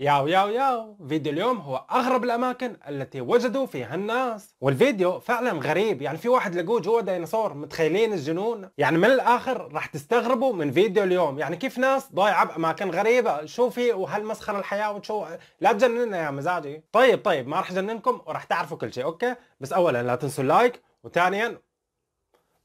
ياو ياو ياو فيديو اليوم هو اغرب الاماكن التي وجدوا فيها الناس والفيديو فعلا غريب يعني في واحد لقوه جوا ديناصور متخيلين الجنون يعني من الاخر راح تستغربوا من فيديو اليوم يعني كيف ناس ضايعه باماكن غريبه شو في وهالمسخره الحياه وشو لا تجننا يا مزاجي طيب طيب ما راح جننكم وراح تعرفوا كل شيء اوكي بس اولا لا تنسوا اللايك وثانيا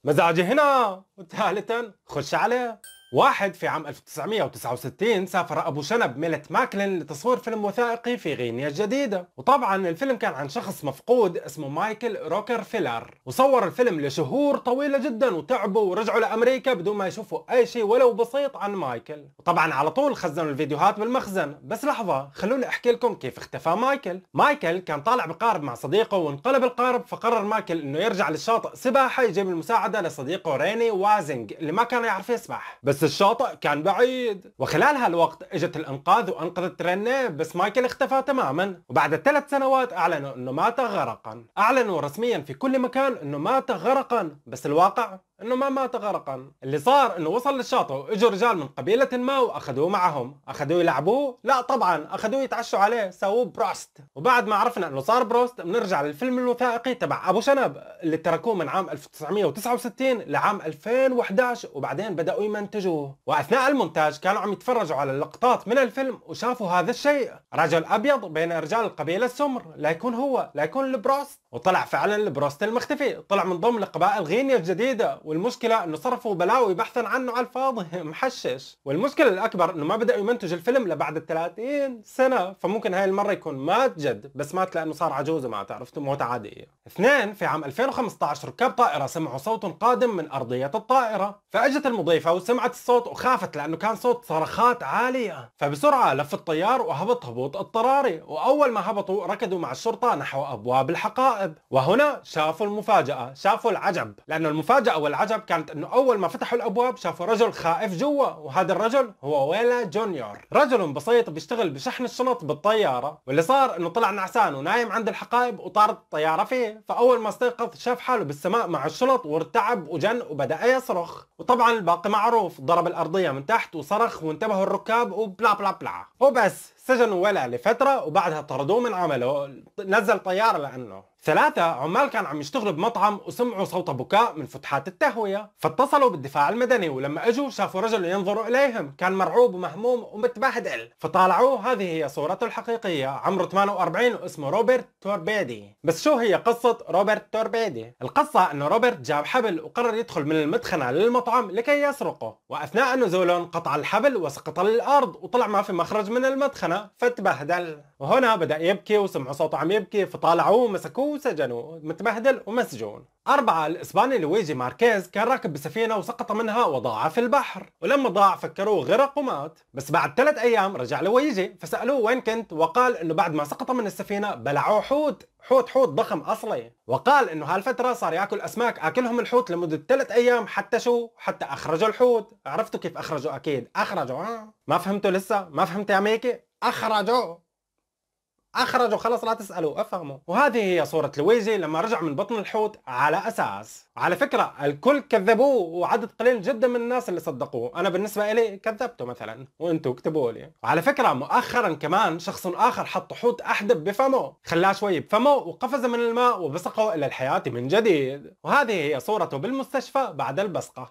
مزاجي هنا وثالثا خش عليه واحد في عام 1969 سافر أبو شنب ميلت ماكلين لتصوير فيلم وثائقي في غينيا الجديدة وطبعا الفيلم كان عن شخص مفقود اسمه مايكل روكرفيلر وصور الفيلم لشهور طويلة جدا وتعبوا ورجعوا لأمريكا بدون ما يشوفوا أي شيء ولو بسيط عن مايكل وطبعا على طول خزنوا الفيديوهات بالمخزن بس لحظة خلوني أحكي لكم كيف اختفى مايكل مايكل كان طالع بقارب مع صديقه وانقلب القارب فقرر مايكل انه يرجع للشاطئ سباحة يجيب المساعدة لصديقه ريني وازنج اللي ما كان يعرف يسبح بس بس الشاطئ كان بعيد وخلال هالوقت اجت الانقاذ وانقذت رنه بس مايكل اختفى تماما وبعد ثلاث سنوات اعلنوا انه مات غرقا اعلنوا رسميا في كل مكان انه مات غرقا بس الواقع انه ما مات غرقا اللي صار انه وصل للشاطئ واجوا رجال من قبيله ما واخذوه معهم اخذوه يلعبوه لا طبعا اخذوه يتعشوا عليه سووه بروست وبعد ما عرفنا انه صار بروست بنرجع للفيلم الوثائقي تبع ابو شنب اللي تركوه من عام 1969 لعام 2011 وبعدين بداوا يمنتجوه واثناء المونتاج كانوا عم يتفرجوا على اللقطات من الفيلم وشافوا هذا الشيء رجل ابيض بين رجال القبيله السمر لا يكون هو لا يكون البروست وطلع فعلا البروست المختفي طلع من ضمن قبائل غينيا الجديده والمشكله انه صرفوا بلاوي بحثا عنه على الفاضي محشش والمشكله الاكبر انه ما بداوا يمنتج الفيلم لبعد ال 30 سنه فممكن هاي المره يكون مات جد بس مات لانه صار عجوز ومات عرفت موت عاديه اثنين في عام 2015 ركاب طائره سمعوا صوت قادم من ارضيه الطائره فاجت المضيفه وسمعت الصوت وخافت لانه كان صوت صرخات عاليه فبسرعه لف الطيار وهبط هبوط اضطراري واول ما هبطوا ركضوا مع الشرطه نحو ابواب الحقائب وهنا شافوا المفاجاه شافوا العجب لانه المفاجاه العجب كانت انه اول ما فتحوا الابواب شافوا رجل خائف جوا وهذا الرجل هو ويلا جونيور رجل بسيط بيشتغل بشحن الشنط بالطياره واللي صار انه طلع نعسان ونايم عند الحقائب وطارت الطياره فيه فاول ما استيقظ شاف حاله بالسماء مع الشنط وارتعب وجن وبدا يصرخ وطبعا الباقي معروف ضرب الارضيه من تحت وصرخ وانتبهوا الركاب وبلا بلا بلا وبس سجن ولا لفترة وبعدها طردوه من عمله نزل طيارة لأنه ثلاثة عمال كان عم يشتغلوا بمطعم وسمعوا صوت بكاء من فتحات التهوية فاتصلوا بالدفاع المدني ولما اجوا شافوا رجل ينظر اليهم كان مرعوب ومهموم ومتبهدل فطالعوه هذه هي صورته الحقيقية عمره 48 واسمه روبرت توربيدي بس شو هي قصة روبرت توربيدي القصة انه روبرت جاب حبل وقرر يدخل من المدخنة للمطعم لكي يسرقه واثناء نزوله قطع الحبل وسقط للارض وطلع ما في مخرج من المدخنة معنا فتبهدل وهنا بدأ يبكي وسمعوا صوته عم يبكي فطالعوه مسكوه وسجنوه متبهدل ومسجون أربعة الإسباني لويجي ماركيز كان راكب بسفينة وسقط منها وضاع في البحر ولما ضاع فكروه غرق ومات بس بعد ثلاث أيام رجع لويجي فسألوه وين كنت وقال أنه بعد ما سقط من السفينة بلعوه حوت حوت حوت ضخم اصلي وقال انه هالفتره صار ياكل اسماك اكلهم الحوت لمده ثلاث ايام حتى شو حتى اخرجوا الحوت عرفتوا كيف اخرجوا اكيد اخرجوا آه. ما فهمتوا لسه ما فهمت يا ميكي أخرجوه اخرجه خلص لا تسالوا افهموا وهذه هي صوره لويجي لما رجع من بطن الحوت على اساس على فكره الكل كذبوه وعدد قليل جدا من الناس اللي صدقوه انا بالنسبه الي كذبته مثلا وانتم اكتبوا لي وعلى فكره مؤخرا كمان شخص اخر حط حوت احدب بفمه خلاه شوي بفمه وقفز من الماء وبصقه الى الحياه من جديد وهذه هي صورته بالمستشفى بعد البصقه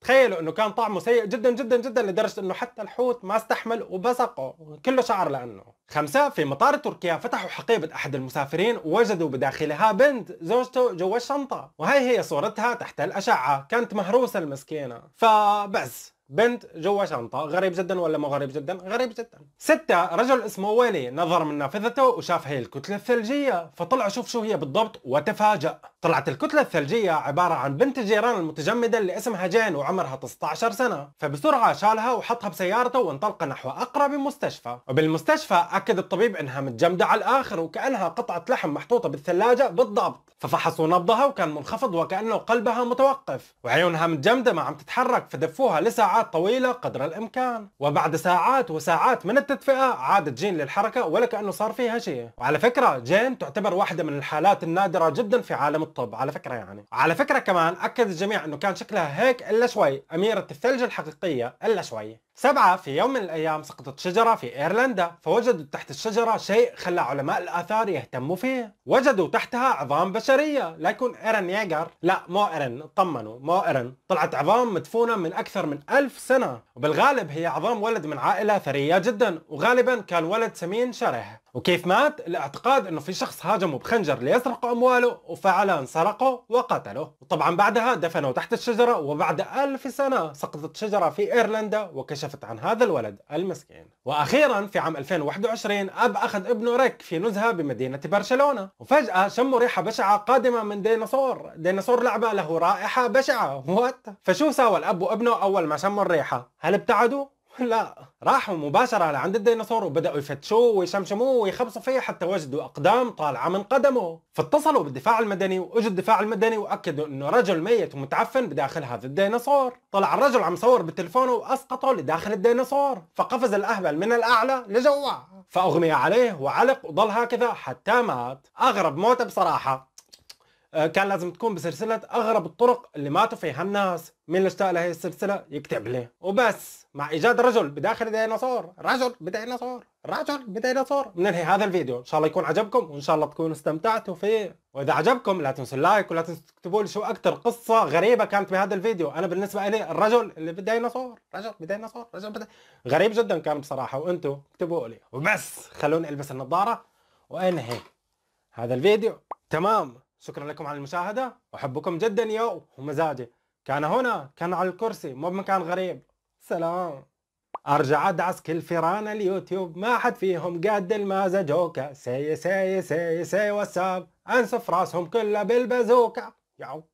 تخيلوا انه كان طعمه سيء جدا جدا جدا لدرجه انه حتى الحوت ما استحمل وبصقه كله شعر لانه خمسة في مطار تركيا فتحوا حقيبة أحد المسافرين ووجدوا بداخلها بنت زوجته جوا الشنطة وهي هي صورتها تحت الأشعة كانت مهروسة المسكينة فبس بنت جوا شنطة غريب جدا ولا مو غريب جدا غريب جدا ستة رجل اسمه ويلي نظر من نافذته وشاف هي الكتلة الثلجية فطلع شوف شو هي بالضبط وتفاجأ طلعت الكتلة الثلجية عبارة عن بنت الجيران المتجمدة اللي اسمها جين وعمرها 19 سنة فبسرعة شالها وحطها بسيارته وانطلق نحو أقرب مستشفى وبالمستشفى أكد الطبيب أنها متجمدة على الآخر وكأنها قطعة لحم محطوطة بالثلاجة بالضبط ففحصوا نبضها وكان منخفض وكأنه قلبها متوقف وعيونها متجمدة ما عم تتحرك فدفوها لساعات ساعات طويلة قدر الإمكان وبعد ساعات وساعات من التدفئة عادت جين للحركة ولا كأنه صار فيها شيء وعلى فكرة جين تعتبر واحدة من الحالات النادرة جدا في عالم الطب على فكرة يعني على فكرة كمان أكد الجميع أنه كان شكلها هيك إلا شوي أميرة الثلج الحقيقية إلا شوي سبعة في يوم من الأيام سقطت شجرة في إيرلندا فوجدوا تحت الشجرة شيء خلى علماء الآثار يهتموا فيه وجدوا تحتها عظام بشرية لكن إيرن ياجر لا مو إيرن طمنوا مو إيرن طلعت عظام مدفونة من أكثر من ألف سنة وبالغالب هي عظام ولد من عائلة ثرية جدا وغالبا كان ولد سمين شره وكيف مات الاعتقاد انه في شخص هاجمه بخنجر ليسرق امواله وفعلا سرقه وقتله وطبعا بعدها دفنه تحت الشجرة وبعد ألف سنة سقطت شجرة في ايرلندا وكشفت عن هذا الولد المسكين واخيرا في عام 2021 اب اخذ ابنه ريك في نزهة بمدينة برشلونة وفجأة شموا ريحة بشعة قادمة من ديناصور ديناصور لعبة له رائحة بشعة وات فشو سوى الاب وابنه اول ما شموا الريحة هل ابتعدوا لا راحوا مباشرة لعند الديناصور وبدأوا يفتشوه ويشمشموه ويخبصوا فيه حتى وجدوا أقدام طالعة من قدمه فاتصلوا بالدفاع المدني وأجوا الدفاع المدني وأكدوا أنه رجل ميت ومتعفن بداخل هذا الديناصور طلع الرجل عم صور بتلفونه وأسقطه لداخل الديناصور فقفز الأهبل من الأعلى لجوا فأغمي عليه وعلق وظل هكذا حتى مات أغرب موت بصراحة آه، كان لازم تكون بسلسلة أغرب الطرق اللي ماتوا فيها الناس مين اللي اشتاق لهي السلسلة يكتب لي وبس مع إيجاد رجل بداخل ديناصور رجل بديناصور رجل بديناصور بننهي هذا الفيديو إن شاء الله يكون عجبكم وإن شاء الله تكونوا استمتعتوا فيه وإذا عجبكم لا تنسوا اللايك ولا تنسوا تكتبوا لي شو أكثر قصة غريبة كانت بهذا الفيديو أنا بالنسبة لي الرجل اللي بديناصور رجل بديناصور رجل بدي... غريب جدا كان بصراحة وأنتم اكتبوا لي وبس خلوني ألبس النظارة وأنهي هذا الفيديو تمام شكرا لكم على المشاهدة أحبكم جدا يو ومزاجي كان هنا كان على الكرسي مو بمكان غريب سلام ارجع ادعس كل فيران اليوتيوب ما حد فيهم قد المازجوكا سي سي سي سي واتساب انسف راسهم كله بالبازوكا